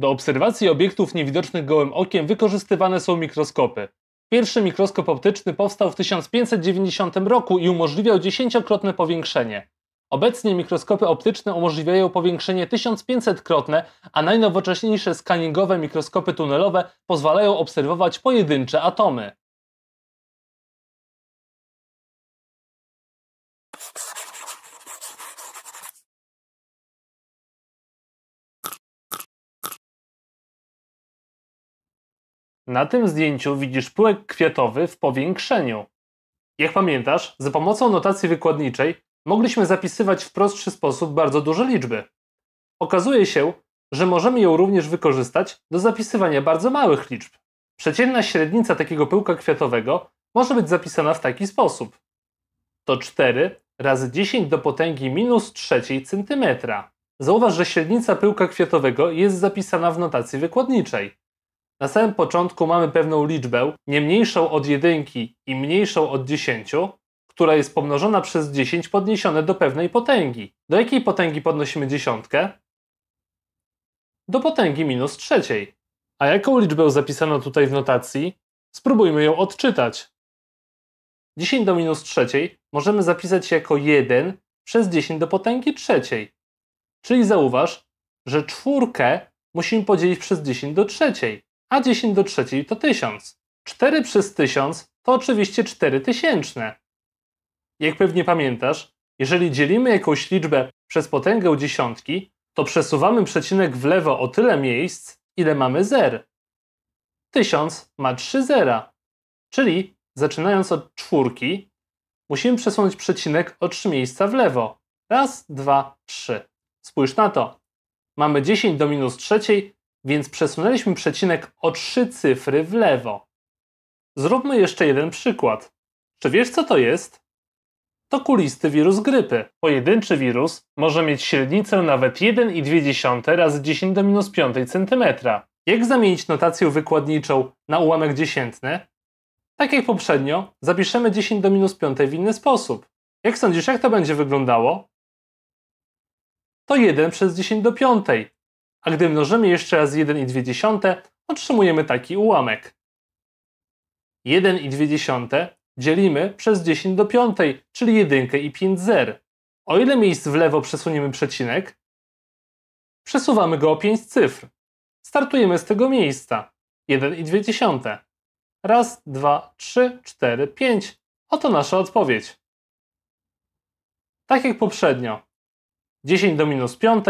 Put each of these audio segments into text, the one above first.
Do obserwacji obiektów niewidocznych gołym okiem wykorzystywane są mikroskopy. Pierwszy mikroskop optyczny powstał w 1590 roku i umożliwiał dziesięciokrotne powiększenie. Obecnie mikroskopy optyczne umożliwiają powiększenie 1500-krotne, a najnowocześniejsze skaningowe mikroskopy tunelowe pozwalają obserwować pojedyncze atomy. Na tym zdjęciu widzisz pyłek kwiatowy w powiększeniu. Jak pamiętasz, za pomocą notacji wykładniczej mogliśmy zapisywać w prostszy sposób bardzo duże liczby. Okazuje się, że możemy ją również wykorzystać do zapisywania bardzo małych liczb. Przeciętna średnica takiego pyłka kwiatowego może być zapisana w taki sposób. To 4 razy 10 do potęgi minus trzeciej centymetra. Zauważ, że średnica pyłka kwiatowego jest zapisana w notacji wykładniczej. Na samym początku mamy pewną liczbę, nie mniejszą od jedynki i mniejszą od 10, która jest pomnożona przez 10 podniesione do pewnej potęgi. Do jakiej potęgi podnosimy dziesiątkę? Do potęgi minus trzeciej. A jaką liczbę zapisano tutaj w notacji? Spróbujmy ją odczytać. 10 do minus trzeciej możemy zapisać jako 1 przez 10 do potęgi trzeciej. Czyli zauważ, że czwórkę musimy podzielić przez 10 do trzeciej a 10 do 3 to 1000. 4 przez 1000 to oczywiście 4000. Jak pewnie pamiętasz, jeżeli dzielimy jakąś liczbę przez potęgę dziesiątki, to przesuwamy przecinek w lewo o tyle miejsc, ile mamy zer. 1000 ma 3 zera, czyli zaczynając od czwórki, musimy przesunąć przecinek o 3 miejsca w lewo. Raz, dwa, trzy. Spójrz na to. Mamy 10 do minus trzeciej więc przesunęliśmy przecinek o trzy cyfry w lewo. Zróbmy jeszcze jeden przykład. Czy wiesz, co to jest? To kulisty wirus grypy. Pojedynczy wirus może mieć średnicę nawet 1,2 razy 10 do minus 5 cm. Jak zamienić notację wykładniczą na ułamek dziesiętny? Tak jak poprzednio, zapiszemy 10 do minus 5 w inny sposób. Jak sądzisz, jak to będzie wyglądało? To 1 przez 10 do 5, a gdy mnożymy jeszcze raz 1,2, otrzymujemy taki ułamek. 1,2 dzielimy przez 10 do 5, czyli 1 i 5 zer. O ile miejsc w lewo przesuniemy przecinek, przesuwamy go o 5 cyfr. Startujemy z tego miejsca. 1,2. Raz, dwa, trzy, cztery, pięć. Oto nasza odpowiedź. Tak jak poprzednio. 10 do minus 5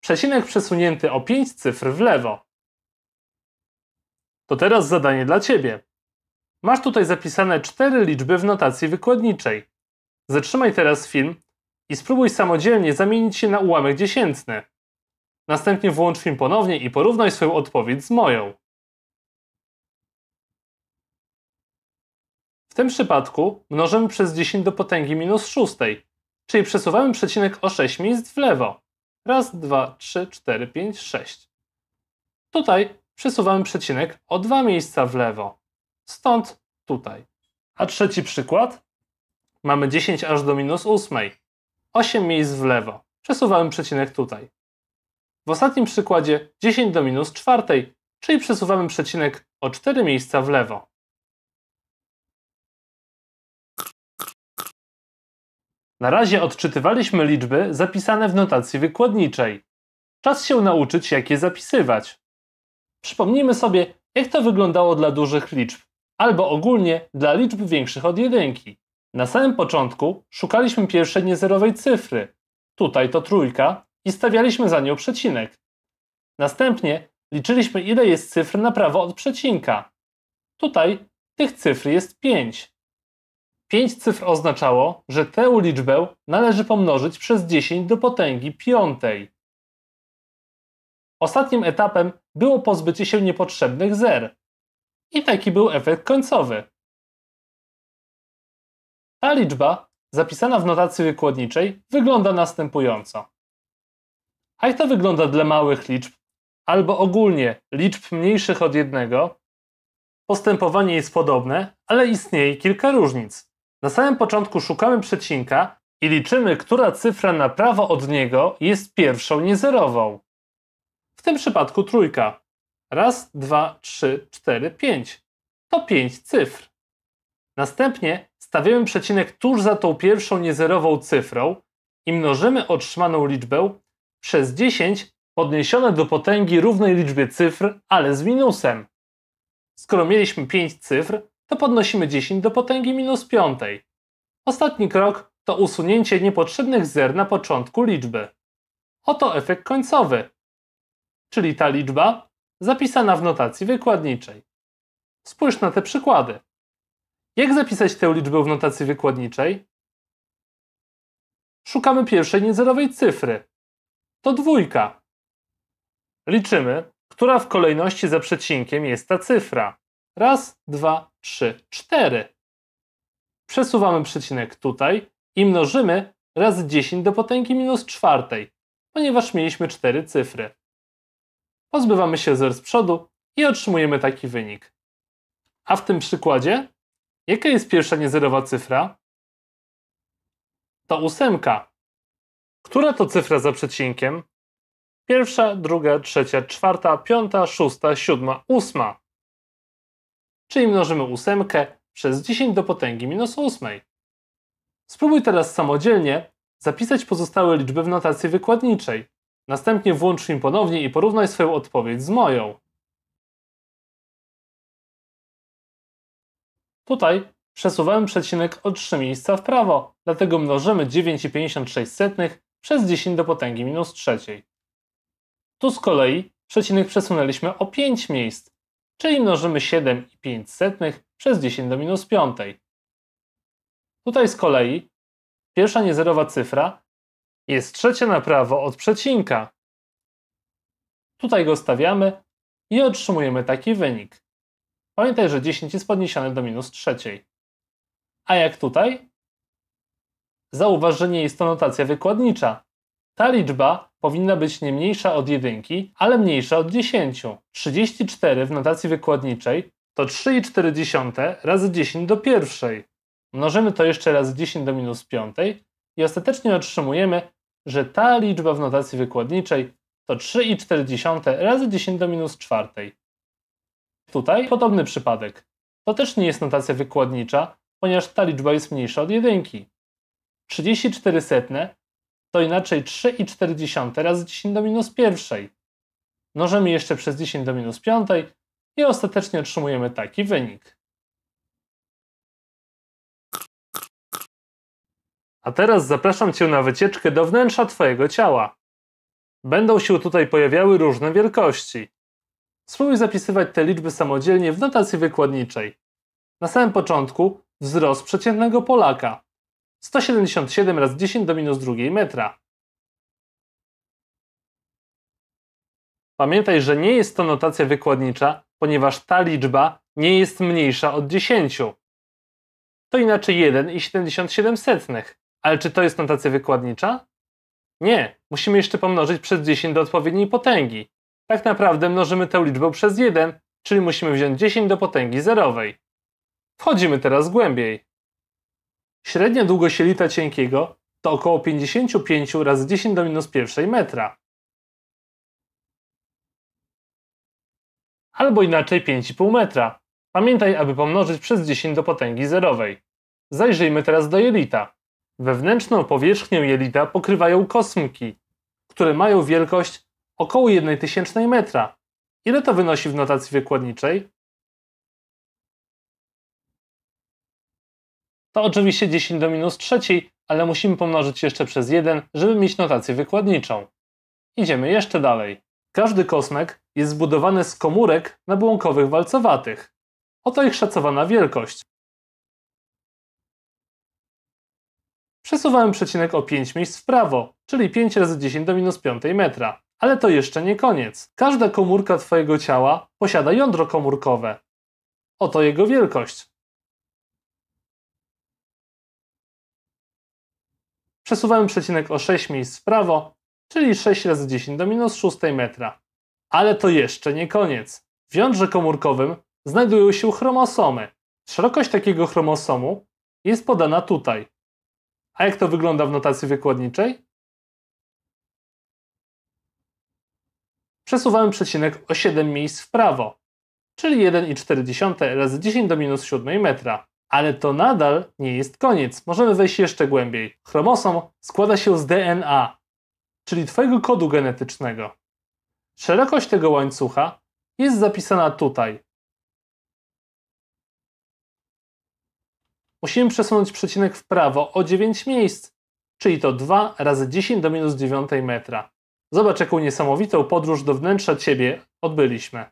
przecinek przesunięty o 5 cyfr w lewo. To teraz zadanie dla Ciebie. Masz tutaj zapisane cztery liczby w notacji wykładniczej. Zatrzymaj teraz film i spróbuj samodzielnie zamienić się na ułamek dziesiętny. Następnie włącz film ponownie i porównaj swoją odpowiedź z moją. W tym przypadku mnożymy przez 10 do potęgi minus 6, czyli przesuwamy przecinek o 6 miejsc w lewo. Raz, dwa, trzy, cztery, pięć, sześć. Tutaj przesuwamy przecinek o dwa miejsca w lewo. Stąd tutaj. A trzeci przykład. Mamy 10 aż do minus 8. 8 miejsc w lewo. Przesuwamy przecinek tutaj. W ostatnim przykładzie 10 do minus 4, czyli przesuwamy przecinek o 4 miejsca w lewo. Na razie odczytywaliśmy liczby zapisane w notacji wykładniczej. Czas się nauczyć, jak je zapisywać. Przypomnijmy sobie, jak to wyglądało dla dużych liczb, albo ogólnie dla liczb większych od jedynki. Na samym początku szukaliśmy pierwszej niezerowej cyfry, tutaj to trójka, i stawialiśmy za nią przecinek. Następnie liczyliśmy ile jest cyfr na prawo od przecinka. Tutaj tych cyfr jest 5. Pięć cyfr oznaczało, że tę liczbę należy pomnożyć przez 10 do potęgi piątej. Ostatnim etapem było pozbycie się niepotrzebnych zer. I taki był efekt końcowy. Ta liczba, zapisana w notacji wykładniczej, wygląda następująco. A jak to wygląda dla małych liczb, albo ogólnie liczb mniejszych od jednego? Postępowanie jest podobne, ale istnieje kilka różnic. Na samym początku szukamy przecinka i liczymy, która cyfra na prawo od niego jest pierwszą niezerową. W tym przypadku trójka. Raz, dwa, trzy, cztery, pięć. To pięć cyfr. Następnie stawiamy przecinek tuż za tą pierwszą niezerową cyfrą i mnożymy otrzymaną liczbę przez 10 podniesione do potęgi równej liczbie cyfr, ale z minusem. Skoro mieliśmy 5 cyfr, to podnosimy 10 do potęgi minus 5. Ostatni krok to usunięcie niepotrzebnych zer na początku liczby. Oto efekt końcowy, czyli ta liczba zapisana w notacji wykładniczej. Spójrz na te przykłady. Jak zapisać tę liczbę w notacji wykładniczej? Szukamy pierwszej niezerowej cyfry. To dwójka. Liczymy, która w kolejności za przecinkiem jest ta cyfra. Raz, dwa, trzy, cztery. Przesuwamy przecinek tutaj i mnożymy razy 10 do potęgi minus czwartej, ponieważ mieliśmy cztery cyfry. Pozbywamy się zer z przodu i otrzymujemy taki wynik. A w tym przykładzie, jaka jest pierwsza niezerowa cyfra? To ósemka. Która to cyfra za przecinkiem? Pierwsza, druga, trzecia, czwarta, piąta, szósta, siódma, ósma czyli mnożymy 8 przez 10 do potęgi minus 8. Spróbuj teraz samodzielnie zapisać pozostałe liczby w notacji wykładniczej. Następnie włącz im ponownie i porównaj swoją odpowiedź z moją. Tutaj przesuwałem przecinek o 3 miejsca w prawo, dlatego mnożymy 9,56 przez 10 do potęgi minus trzeciej. Tu z kolei przecinek przesunęliśmy o 5 miejsc, czyli mnożymy 7 i 5 setnych przez 10 do minus 5. Tutaj z kolei pierwsza niezerowa cyfra jest trzecia na prawo od przecinka. Tutaj go stawiamy i otrzymujemy taki wynik. Pamiętaj, że 10 jest podniesione do minus trzeciej. A jak tutaj? Zauważ, że nie jest to notacja wykładnicza, ta liczba powinna być nie mniejsza od jedynki, ale mniejsza od 10. 34 w notacji wykładniczej to 3,4 razy 10 do pierwszej. Mnożymy to jeszcze razy 10 do minus 5 i ostatecznie otrzymujemy, że ta liczba w notacji wykładniczej to 3,4 razy 10 do minus 4. Tutaj podobny przypadek. To też nie jest notacja wykładnicza, ponieważ ta liczba jest mniejsza od jedynki. 34 setne to inaczej 3,4 razy 10 do minus pierwszej. Mnożymy jeszcze przez 10 do minus piątej i ostatecznie otrzymujemy taki wynik. A teraz zapraszam Cię na wycieczkę do wnętrza Twojego ciała. Będą się tutaj pojawiały różne wielkości. Spróbuj zapisywać te liczby samodzielnie w notacji wykładniczej. Na samym początku wzrost przeciętnego Polaka. 177 razy 10 do minus drugiej metra. Pamiętaj, że nie jest to notacja wykładnicza, ponieważ ta liczba nie jest mniejsza od 10. To inaczej 1,77. Ale czy to jest notacja wykładnicza? Nie, musimy jeszcze pomnożyć przez 10 do odpowiedniej potęgi. Tak naprawdę mnożymy tę liczbę przez 1, czyli musimy wziąć 10 do potęgi zerowej. Wchodzimy teraz głębiej. Średnia długość jelita cienkiego to około 55 razy 10 do minus pierwszej metra. Albo inaczej 5,5 metra. Pamiętaj, aby pomnożyć przez 10 do potęgi zerowej. Zajrzyjmy teraz do jelita. Wewnętrzną powierzchnię jelita pokrywają kosmki, które mają wielkość około 1 tysięcznej metra. Ile to wynosi w notacji wykładniczej? To oczywiście 10 do minus trzeciej, ale musimy pomnożyć jeszcze przez 1, żeby mieć notację wykładniczą. Idziemy jeszcze dalej. Każdy kosmek jest zbudowany z komórek nabłonkowych walcowatych. Oto ich szacowana wielkość. Przesuwałem przecinek o 5 miejsc w prawo, czyli 5 razy 10 do minus 5 metra. Ale to jeszcze nie koniec. Każda komórka Twojego ciała posiada jądro komórkowe. Oto jego wielkość. Przesuwałem przecinek o 6 miejsc w prawo, czyli 6 razy 10 do minus 6 metra. Ale to jeszcze nie koniec. W jądrze komórkowym znajdują się chromosomy. Szerokość takiego chromosomu jest podana tutaj. A jak to wygląda w notacji wykładniczej? Przesuwałem przecinek o 7 miejsc w prawo, czyli 1,4 razy 10 do minus 7 metra. Ale to nadal nie jest koniec. Możemy wejść jeszcze głębiej. Chromosom składa się z DNA, czyli Twojego kodu genetycznego. Szerokość tego łańcucha jest zapisana tutaj. Musimy przesunąć przecinek w prawo o 9 miejsc, czyli to 2 razy 10 do minus 9 metra. Zobacz, jaką niesamowitą podróż do wnętrza Ciebie odbyliśmy.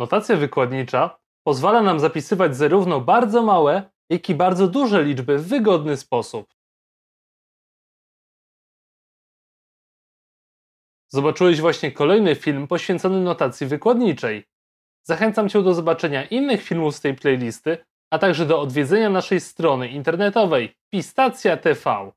Notacja wykładnicza pozwala nam zapisywać zarówno bardzo małe, jak i bardzo duże liczby w wygodny sposób. Zobaczyłeś właśnie kolejny film poświęcony notacji wykładniczej. Zachęcam Cię do zobaczenia innych filmów z tej playlisty, a także do odwiedzenia naszej strony internetowej Pistacja TV.